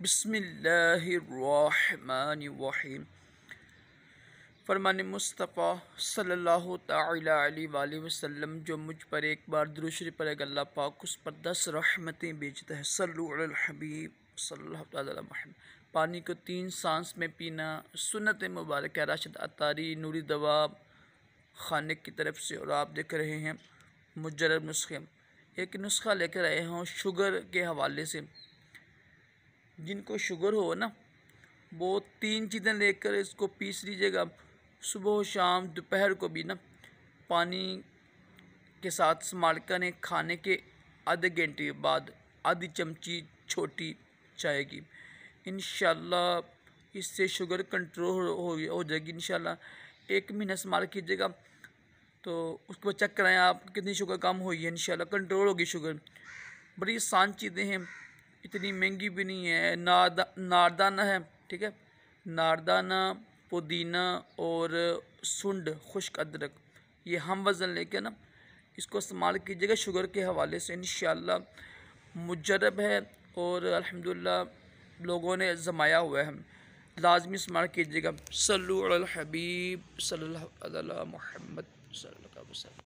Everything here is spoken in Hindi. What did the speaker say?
الرحيم फरमान मुस्तफ़ा सल्लल्लाहु अलैहि वसल्लम जो मुझ पर एक बार दुरुशरी पर एक अल्लाह पाक उस पर दस रहमतें बेचता है सल्लबीब सल्ला पानी को तीन सांस में पीना सुनत मुबारक राशद अतारी नूरी दवा खाने की तरफ से और आप देख रहे हैं मुजरब नुस्खे एक नुस्खा लेकर आए हों शुगर के हवाले से जिनको शुगर हो ना वो तीन चीज़ें लेकर इसको पीस लीजिएगा सुबह शाम दोपहर को भी ना पानी के साथ संभाल करें खाने के आधे घंटे बाद आधी चमची छोटी चाय की इन इससे शुगर कंट्रोल हो हो जाएगी इन एक महीना इस्तेमाल कीजिएगा तो उसको चेक कराएं आप कितनी शुगर कम हुई है इन कंट्रोल होगी शुगर बड़ी आसान चीज़ें हैं इतनी महंगी भी नहीं है नारदा नारदाना है ठीक है नारदाना पुदीना और सुंड खुश्क अदरक ये हम वज़न लेके ना इसको इस्तेमाल कीजिएगा शुगर के हवाले से इन मुजरब है और अल्हम्दुलिल्लाह लोगों ने जमाया हुआ है लाजमी इस्तेमाल कीजिएगा सल्लल्लाहु अलैहि हबीब सल्लल्लाहु अलैहि मोहम्मद